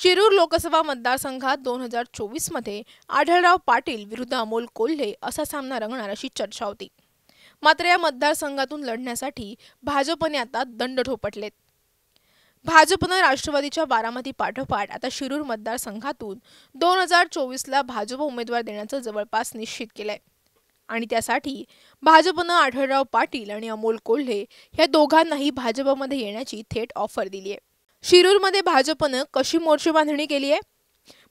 शिरूर लोकसभा मतदारसंघात दोन हजार चोवीसमध्ये आढळराव पाटील विरुद्ध अमोल कोल्हे असा सामना रंगणार अशी चर्चा होती मात्र या मतदारसंघातून लढण्यासाठी भाजपने आता दंड ठोपटलेत भाजपनं राष्ट्रवादीच्या बारामती पाठोपाठ आता शिरूर मतदारसंघातून दोन हजार चोवीसला भाजप उमेदवार देण्याचं जवळपास निश्चित केलंय आणि त्यासाठी भाजपनं आढळराव पाटील आणि अमोल कोल्हे या दोघांनाही भाजपमध्ये येण्याची थेट ऑफर दिली आहे शिरूरमध्ये भाजपनं कशी मोर्चेबांधणी बांधणी केली आहे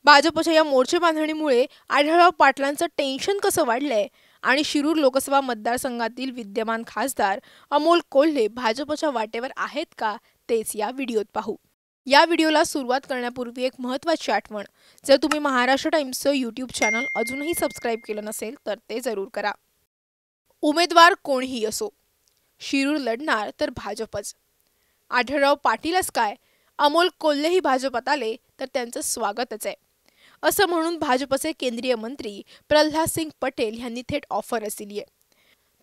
भाजपच्या या मोर्चे बांधणीमुळे आढळराव पाटलांचं टेन्शन कसं वाढलंय आणि शिरूर लोकसभा मतदारसंघातील विद्यमान खासदार अमोल कोल्हे भाजपच्या वाटेवर आहेत का तेच या व्हिडिओत पाहू या व्हिडिओला सुरुवात करण्यापूर्वी एक महत्त्वाची आठवण जर तुम्ही महाराष्ट्र टाइम्सचं यूट्यूब चॅनल अजूनही सबस्क्राईब केलं नसेल तर ते जरूर करा उमेदवार कोणीही असो शिरूर लढणार तर भाजपच आढळराव पाटीलच काय अमोल कोल्हेही भाजपात आले तर त्यांचं स्वागतच आहे असं म्हणून भाजपचे केंद्रीय मंत्री प्रल्हाद सिंग पटेल यांनी थेट ऑफरच दिली आहे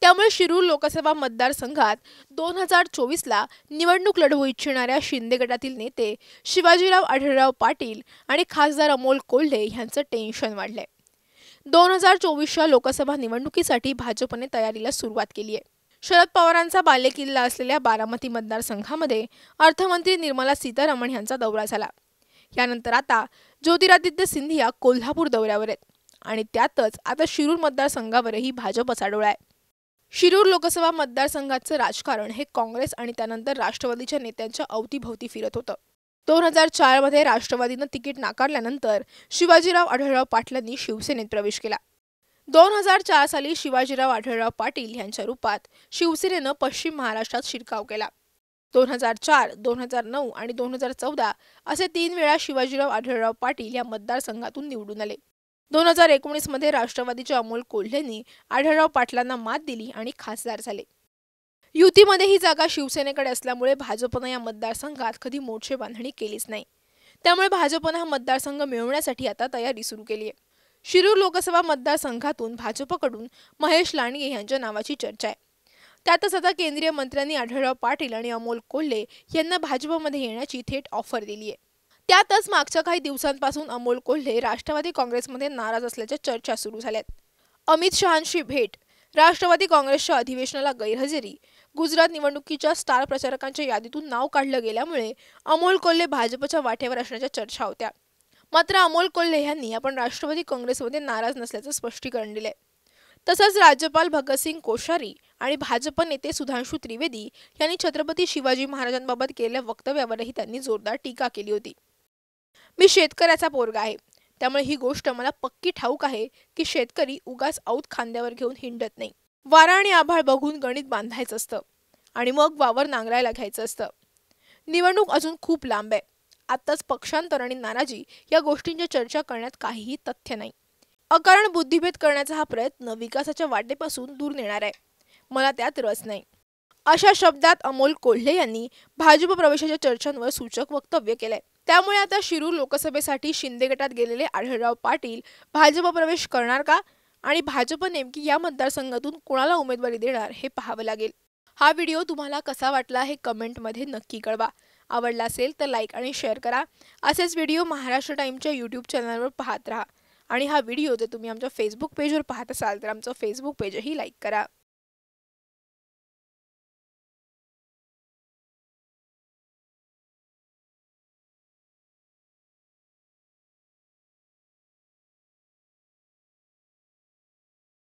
त्यामुळे शिरूर लोकसभा मतदारसंघात दोन हजार चोवीसला निवडणूक लढवू इच्छिणाऱ्या शिंदे गटातील नेते शिवाजीराव आढळराव पाटील आणि खासदार अमोल कोल्हे यांचं टेन्शन वाढलंय दोन हजार चोवीसच्या लोकसभा निवडणुकीसाठी भाजपने तयारीला सुरुवात केली आहे शरद पवारांचा बालेकिल्ला असलेल्या बारामती मतदारसंघामध्ये अर्थमंत्री निर्मला सीतारामन यांचा दौरा झाला यानंतर आता ज्योतिरादित्य सिंधिया कोल्हापूर दौऱ्यावर आहेत आणि त्यातच आता शिरूर मतदारसंघावरही भाजपचा डोळा आहे शिरूर लोकसभा मतदारसंघाचं राजकारण हे काँग्रेस आणि त्यानंतर राष्ट्रवादीच्या नेत्यांच्या अवतीभवती फिरत होतं दोन हजार चारमध्ये राष्ट्रवादीनं तिकीट नाकारल्यानंतर शिवाजीराव आढळराव पाटलांनी शिवसेनेत प्रवेश केला दोन हजार चार साली शिवाजीराव आढळराव पाटील यांच्या रूपात शिवसेनेनं पश्चिम महाराष्ट्रात शिरकाव केला दोन हजार चार दोन हजार नऊ आणि दोन हजार चौदा असे तीन वेळा शिवाजीराव आढळराव पाटील या मतदारसंघातून निवडून आले दोन हजार एकोणीसमध्ये राष्ट्रवादीच्या अमोल कोल्हेंनी आढळराव पाटलांना मात दिली आणि खासदार झाले युतीमध्ये ही जागा शिवसेनेकडे असल्यामुळे भाजपनं या मतदारसंघात कधी मोर्चे बांधणी केलीच नाही त्यामुळे भाजपनं हा मतदारसंघ मिळवण्यासाठी आता तयारी सुरू केली आहे शिरूर लोकसभा मतदारसंघातून भाजपकडून महेश लांडगे यांच्या नावाची चर्चा आहे त्यातच आता केंद्रीय मंत्र्यांनी आढळराव पाटील आणि अमोल कोल्हे यांना भाजपमध्ये येण्याची थेट ऑफर दिली आहे त्यातच मागच्या काही दिवसांपासून अमोल कोल्हे राष्ट्रवादी काँग्रेसमध्ये नाराज असल्याच्या चर्चा सुरू झाल्यात अमित शहांशी भेट राष्ट्रवादी काँग्रेसच्या अधिवेशनाला गैरहजेरी गुजरात निवडणुकीच्या स्टार प्रचारकांच्या यादीतून नाव काढलं गेल्यामुळे अमोल कोल्हे भाजपच्या वाटेवर असण्याच्या चर्चा होत्या मात्र अमोल कोल्हे यांनी आपण राष्ट्रवादी काँग्रेसमध्ये नाराज नसल्याचं स्पष्टीकरण दिले तसंच राज्यपाल भगतसिंग कोश्यारी आणि भाजप नेते सुधांशू त्रिवेदी यांनी छत्रपती शिवाजी महाराजांबाबत केलेल्या वक्तव्यावरही त्यांनी जोरदार टीका केली होती मी शेतकऱ्याचा पोरगा आहे त्यामुळे ही गोष्ट मला पक्की ठाऊक आहे की शेतकरी उगाच औत खांद्यावर घेऊन हिंडत नाही वारा आणि आभाळ बघून गणित बांधायचं असतं आणि मग वावर नांगरायला घ्यायचं असतं निवडणूक अजून खूप लांब आहे आत्ताच पक्षांतर आणि नाराजी या गोष्टींच्या चर्चा करण्यात काहीही तथ्य नाही अकारण बुद्धिभेद करण्याचा हा प्रयत्न विकासाच्या वाटेपासून दूर नेणार आहे मला त्यात रस नाही अशा शब्दात अमोल कोल्हे यांनी भाजप प्रवेशाच्या चर्चांवर सूचक वक्तव्य केलंय त्यामुळे आता शिरूर लोकसभेसाठी शिंदे गटात गेलेले आढळराव पाटील भाजप प्रवेश करणार का आणि भाजप नेमकी या मतदारसंघातून कोणाला उमेदवारी देणार हे पाहावं लागेल हा व्हिडिओ तुम्हाला कसा वाटला हे कमेंटमध्ये नक्की कळवा आवडला असेल तर लाईक आणि शेअर करा असेच व्हिडिओ महाराष्ट्र टाईमच्या यूट्यूब चॅनलवर पाहत राहा आणि हा व्हिडिओ जर तुम्ही आमच्या फेसबुक पेजवर पाहत असाल तर आमचं फेसबुक पेजही लाईक करा